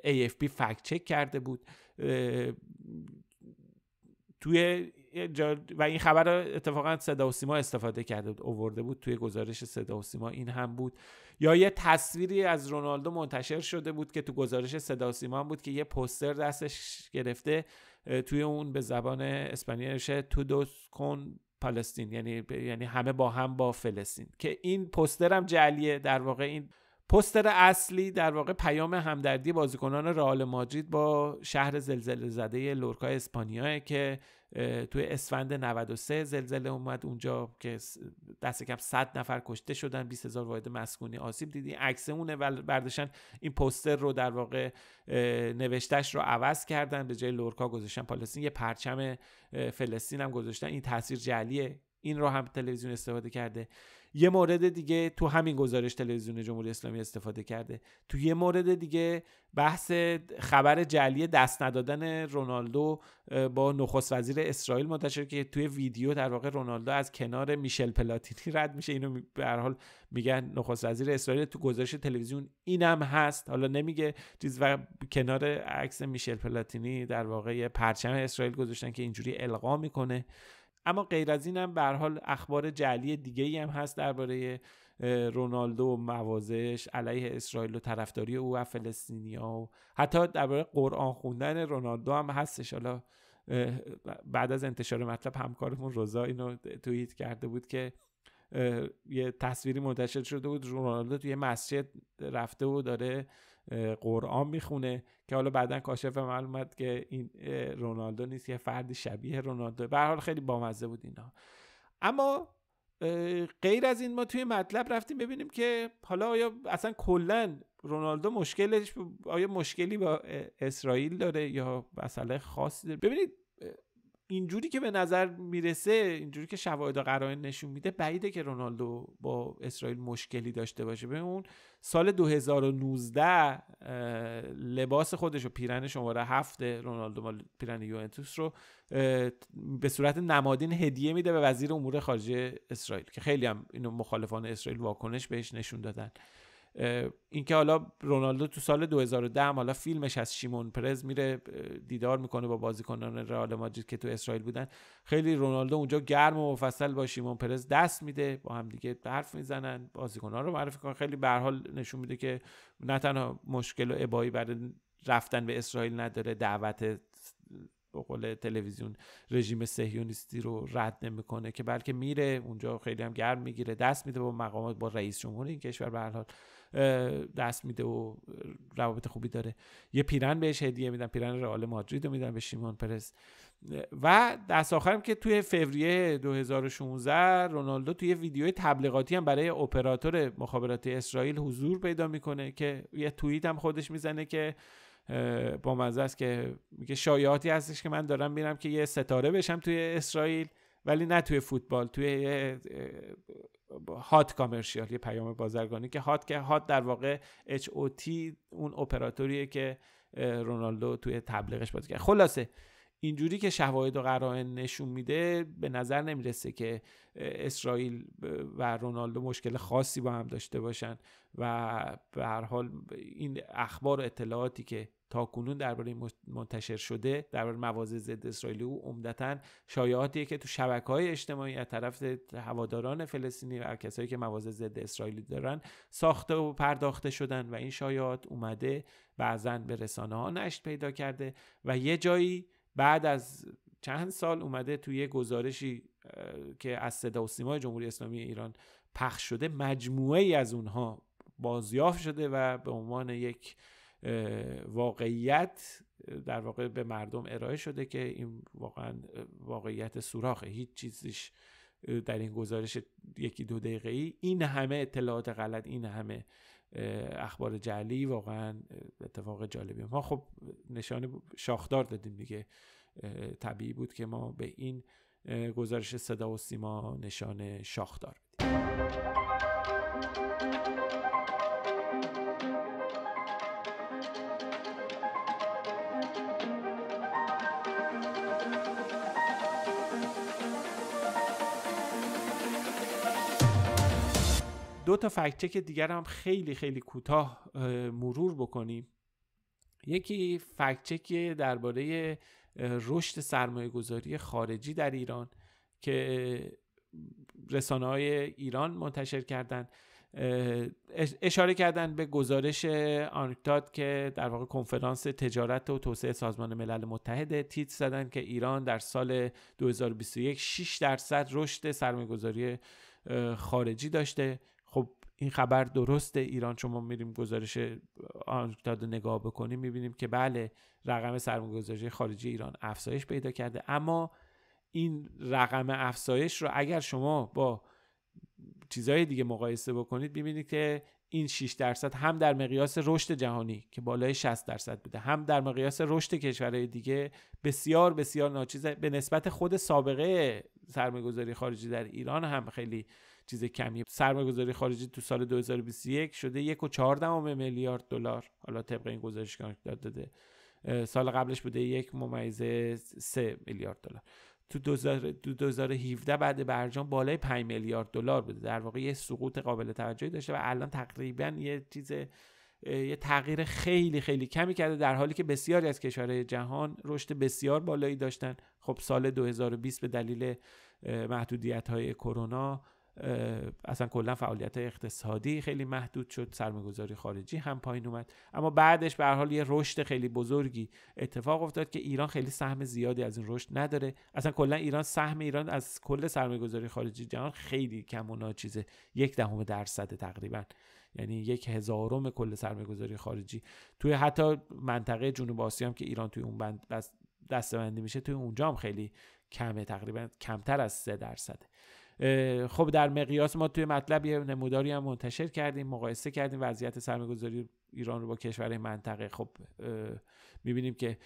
Speaker 1: AFP فکت چک کرده بود توی و این خبر رو اتفاقا صدا و سیما استفاده کرده بود اوورده بود توی گزارش صدا و سیما این هم بود یا یه تصویری از رونالدو منتشر شده بود که تو گزارش صدا و سیما هم بود که یه پوستر دستش گرفته توی اون به زبان اسپانیایی نوشته تو دوست کن پالستین یعنی یعنی همه با هم با فلسطین که این پوستر هم جعلیه در واقع این پستر اصلی در واقع پیام همدردی بازیکنان رئال مادرید با شهر زلزله زده لورکا اسپانیا که توی اسفند 93 زلزله اومد اونجا که دست کم 100 نفر کشته شدن 20 هزار واحد مسکونی آسیب دیدی عکس اونه برداشتن این پوستر رو در واقع نوشتش رو عوض کردن به جای لورکا گذاشتن پالستین یه پرچم فلسطین هم گذاشتن این تاثیر جلیه این رو هم تلویزیون استفاده کرده یه مورد دیگه تو همین گزارش تلویزیون جمهوری اسلامی استفاده کرده تو یه مورد دیگه بحث خبر جلی دست ندادن رونالدو با نخست وزیر اسرائیل منتشر که توی ویدیو در واقع رونالدو از کنار میشل پلاتینی رد میشه اینو به هر حال میگن نخست وزیر اسرائیل تو گزارش تلویزیون اینم هست حالا نمیگه چیز و کنار عکس میشل پلاتینی در واقع پرچم اسرائیل گذاشتن که اینجوری القا میکنه اما غیر از اینم به حال اخبار جعلی دیگه ای هم هست درباره رونالدو و موازش علیه اسرائیل و طرفداری او و فلسطینیا و حتی درباره قرآن خوندن رونالدو هم هستش حالا بعد از انتشار مطلب همکارمون روزا اینو توییت کرده بود که یه تصویری منتشر شده بود رونالدو توی مسجد رفته و داره قرآن میخونه که حالا بعدا کاشف معلومات که این رونالدو نیست یه فرد شبیه رونالدو به حال خیلی بامزه بود اینا اما غیر از این ما توی مطلب رفتیم ببینیم که حالا آیا اصلا کلا رونالدو مشکلش آیا مشکلی با اسرائیل داره یا مسئله خاصی داره ببینید اینجوری که به نظر میرسه اینجوری که شواهد و قرائن نشون میده بعیده که رونالدو با اسرائیل مشکلی داشته باشه به اون سال 2019 لباس خودش و پیرن شماره هفت رونالدو مال پیرن یوونتوس رو به صورت نمادین هدیه میده به وزیر امور خارجه اسرائیل که خیلی هم اینو مخالفان اسرائیل واکنش بهش نشون دادن اینکه حالا رونالدو تو سال 2010 حالا فیلمش از شیمون پرز میره دیدار میکنه با بازیکنان رئال مادرید که تو اسرائیل بودن خیلی رونالدو اونجا گرم و مفصل با شیمون پرز دست میده با هم دیگه حرف میزنن بازیکنان رو معرفی کنن خیلی به حال نشون میده که نه تنها مشکل و ابایی برای رفتن به اسرائیل نداره دعوت به قول تلویزیون رژیم سهیونیستی رو رد نمیکنه که بلکه میره اونجا خیلی هم گرم میگیره دست میده با مقامات با رئیس جمهور این کشور به حال دست میده و روابط خوبی داره یه پیرن بهش هدیه میدن پیرن رئال مادرید رو میدن به شیمون پرس و دست آخرم که توی فوریه 2016 رونالدو توی ویدیو تبلیغاتی هم برای اپراتور مخابرات اسرائیل حضور پیدا میکنه که یه توییت هم خودش میزنه که با مزه است که میگه شایعاتی هستش که من دارم میرم که یه ستاره بشم توی اسرائیل ولی نه توی فوتبال توی هات کامرشیال یه پیام بازرگانی که هات که هات در واقع اچ او تی اون اپراتوریه که رونالدو توی تبلیغش بازی کرد خلاصه اینجوری که شواهد و قرائن نشون میده به نظر نمیرسه که اسرائیل و رونالدو مشکل خاصی با هم داشته باشن و به هر حال این اخبار و اطلاعاتی که کنون درباره منتشر شده درباره مواضع ضد اسرائیلی او عمدتا شایعاتیه که تو شبکه های اجتماعی از طرف هواداران فلسطینی و کسایی که مواضع ضد اسرائیلی دارن ساخته و پرداخته شدن و این شایعات اومده بعضا به رسانه ها نشت پیدا کرده و یه جایی بعد از چند سال اومده توی یه گزارشی که از صدا و سیمای جمهوری اسلامی ایران پخش شده مجموعه ای از اونها بازیافت شده و به عنوان یک واقعیت در واقع به مردم ارائه شده که این واقعا واقعیت سوراخه هیچ چیزیش در این گزارش یکی دو دقیقه ای این همه اطلاعات غلط این همه اخبار جعلی واقعا اتفاق جالبی ما خب نشان شاخدار دادیم دیگه طبیعی بود که ما به این گزارش صدا و سیما نشان شاخدار
Speaker 3: بدیم
Speaker 1: دو تا فکت چک دیگر هم خیلی خیلی کوتاه مرور بکنیم یکی فکت چک درباره رشد سرمایه گذاری خارجی در ایران که رسانه های ایران منتشر کردن اشاره کردن به گزارش آنکتاد که در واقع کنفرانس تجارت و توسعه سازمان ملل متحد تیتر زدن که ایران در سال 2021 6 درصد رشد گذاری خارجی داشته خب این خبر درسته ایران شما میریم گزارش آنکتاد نگاه بکنیم میبینیم که بله رقم سرمایه‌گذاری خارجی ایران افزایش پیدا کرده اما این رقم افزایش رو اگر شما با چیزهای دیگه مقایسه بکنید ببینید که این 6 درصد هم در مقیاس رشد جهانی که بالای 60 درصد بوده هم در مقیاس رشد کشورهای دیگه بسیار بسیار ناچیزه به نسبت خود سابقه سرمایه‌گذاری خارجی در ایران هم خیلی چیز کمی گذاری خارجی تو سال 2021 شده 1.4 میلیارد دلار حالا طبق این گزارش که داده سال قبلش بوده یک ممیزه 3 میلیارد دلار تو 2017 بعد برجام بالای 5 میلیارد دلار بوده در واقع یه سقوط قابل توجهی داشته و الان تقریبا یه چیز یه تغییر خیلی خیلی کمی کرده در حالی که بسیاری از کشورهای جهان رشد بسیار بالایی داشتن خب سال 2020 به دلیل محدودیت های کرونا اصلا کلا فعالیت اقتصادی خیلی محدود شد سرمایه‌گذاری خارجی هم پایین اومد اما بعدش به هر حال یه رشد خیلی بزرگی اتفاق افتاد که ایران خیلی سهم زیادی از این رشد نداره اصلا کلا ایران سهم ایران از کل سرمایه‌گذاری خارجی جهان خیلی کم و ناچیزه یک دهم درصد تقریبا یعنی یک هزارم کل سرمایه‌گذاری خارجی توی حتی منطقه جنوب آسیا هم که ایران توی اون بند دستبندی میشه توی اونجا هم خیلی کمه تقریبا کمتر از 3 درصد. خب در مقیاس ما توی مطلب یه نموداری هم منتشر کردیم مقایسه کردیم وضعیت سرمایه‌گذاری ایران رو با کشورهای منطقه خب میبینیم که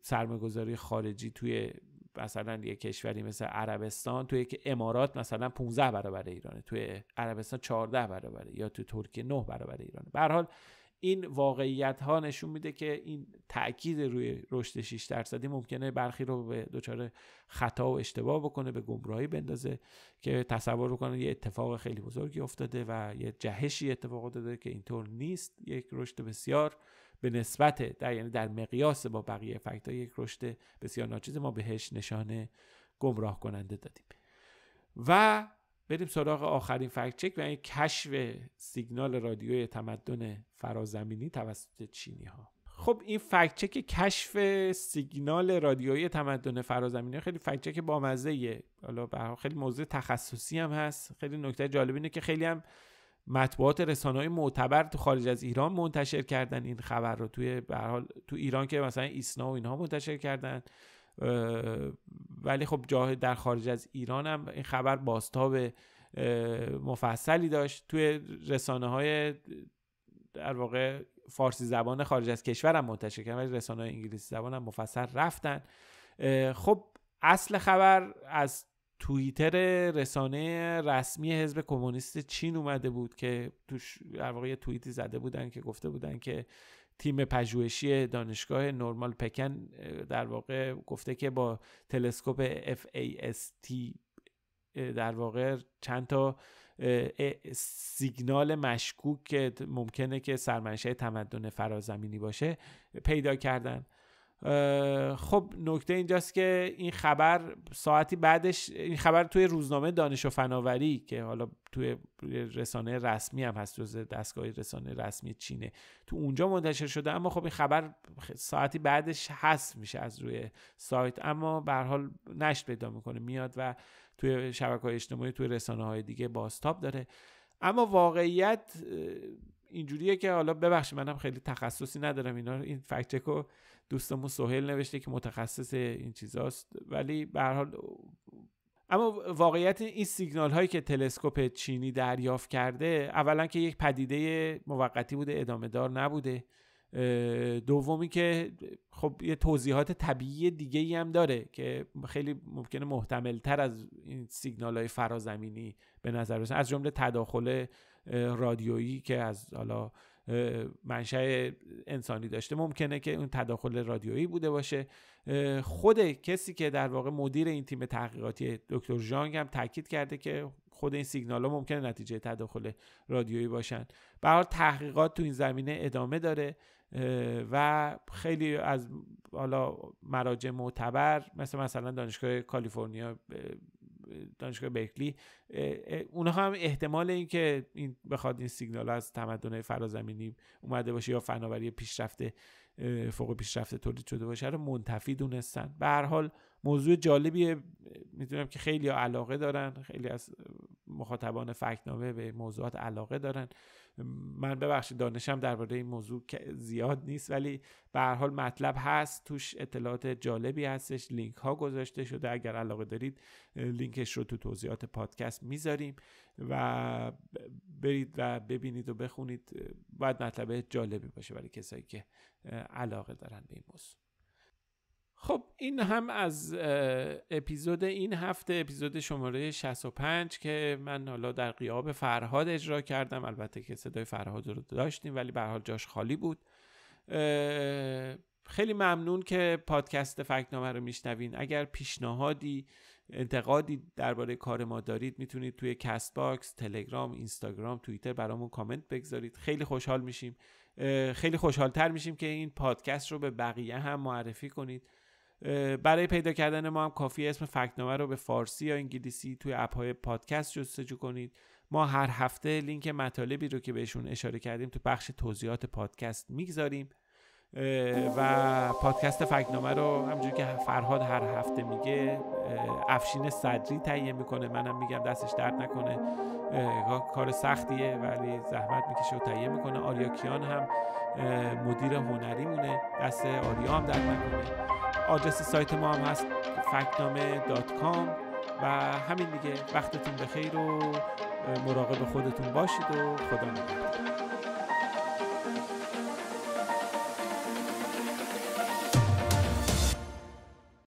Speaker 1: سرمایه‌گذاری خارجی توی مثلا یه کشوری مثل عربستان توی که امارات مثلا 15 برابر ایرانه توی عربستان 14 برابره یا توی ترکیه 9 برابر ایرانه به حال این واقعیت ها نشون میده که این تاکید روی رشد 6 درصدی ممکنه برخی رو به دچار خطا و اشتباه بکنه به گمراهی بندازه که تصور کنه یه اتفاق خیلی بزرگی افتاده و یه جهشی اتفاق داده که اینطور نیست یک رشد بسیار به نسبت در یعنی در مقیاس با بقیه فکت یک رشد بسیار ناچیز ما بهش نشانه گمراه کننده دادیم و بریم سراغ آخرین فکت چک و این کشف سیگنال رادیوی تمدن فرازمینی توسط چینی ها خب این فکت چک کشف سیگنال رادیویی تمدن فرازمینی خیلی فکت چک بامزه حالا به خیلی موضوع تخصصی هم هست خیلی نکته جالب اینه که خیلی هم مطبوعات رسانه های معتبر تو خارج از ایران منتشر کردن این خبر رو توی به تو ایران که مثلا ایسنا و اینها منتشر کردن ولی خب جاه در خارج از ایران هم این خبر باستاب مفصلی داشت توی رسانه های در واقع فارسی زبان خارج از کشور هم منتشر کردن ولی رسانه های انگلیسی زبان هم مفصل رفتن خب اصل خبر از توییتر رسانه رسمی حزب کمونیست چین اومده بود که توش در واقع یه توییتی زده بودن که گفته بودن که تیم پژوهشی دانشگاه نورمال پکن در واقع گفته که با تلسکوپ FAST در واقع چند تا سیگنال مشکوک که ممکنه که سرمنشه تمدن فرازمینی باشه پیدا کردن خب نکته اینجاست که این خبر ساعتی بعدش این خبر توی روزنامه دانش و فناوری که حالا توی رسانه رسمی هم هست جز دستگاه رسانه رسمی چینه تو اونجا منتشر شده اما خب این خبر ساعتی بعدش هست میشه از روی سایت اما به حال نشت پیدا میکنه میاد و توی شبکه های اجتماعی توی رسانه های دیگه باستاب داره اما واقعیت اینجوریه که حالا ببخشید منم خیلی تخصصی ندارم اینا این فکت دوستمون سهیل نوشته که متخصص این چیزاست ولی به حال اما واقعیت این سیگنال هایی که تلسکوپ چینی دریافت کرده اولا که یک پدیده موقتی بوده ادامه دار نبوده دومی که خب یه توضیحات طبیعی دیگه ای هم داره که خیلی ممکنه محتمل تر از این سیگنال های فرازمینی به نظر رسن از جمله تداخل رادیویی که از حالا منشأ انسانی داشته ممکنه که اون تداخل رادیویی بوده باشه خود کسی که در واقع مدیر این تیم تحقیقاتی دکتر ژانگ هم تاکید کرده که خود این سیگنال ها ممکنه نتیجه تداخل رادیویی باشن به تحقیقات تو این زمینه ادامه داره و خیلی از حالا مراجع معتبر مثل مثلا دانشگاه کالیفرنیا دانشگاه برکلی اونها هم احتمال که این بخواد این سیگنال از تمدن فرازمینی اومده باشه یا فناوری پیشرفته فوق پیشرفته تولید شده باشه رو منتفی دونستن به هر حال موضوع جالبیه میدونم که خیلی علاقه دارن خیلی از مخاطبان فکنامه به موضوعات علاقه دارن من ببخشید دانشم درباره این موضوع زیاد نیست ولی به هر حال مطلب هست توش اطلاعات جالبی هستش لینک ها گذاشته شده اگر علاقه دارید لینکش رو تو توضیحات پادکست میذاریم و برید و ببینید و بخونید باید مطلب جالبی باشه برای کسایی که علاقه دارن به این موضوع خب این هم از اپیزود این هفته اپیزود شماره 65 که من حالا در قیاب فرهاد اجرا کردم البته که صدای فرهاد رو داشتیم ولی به حال جاش خالی بود خیلی ممنون که پادکست فکنامه رو میشنوین اگر پیشنهادی انتقادی درباره کار ما دارید میتونید توی کست باکس تلگرام اینستاگرام توییتر برامون کامنت بگذارید خیلی خوشحال میشیم خیلی خوشحالتر میشیم که این پادکست رو به بقیه هم معرفی کنید برای پیدا کردن ما هم کافی اسم فکنامه رو به فارسی یا انگلیسی توی اپهای پادکست جستجو کنید ما هر هفته لینک مطالبی رو که بهشون اشاره کردیم تو بخش توضیحات پادکست میگذاریم و پادکست فکنامه رو همجور که فرهاد هر هفته میگه افشین صدری تهیه میکنه منم میگم دستش درد نکنه کار سختیه ولی زحمت میکشه و تهیه میکنه آریا کیان هم مدیر هنری مونه دست آریا هم درد نکنه آدرس سایت ما هم هست فکنامه و همین دیگه وقتتون بخیر و مراقب خودتون باشید و خدا نگهدار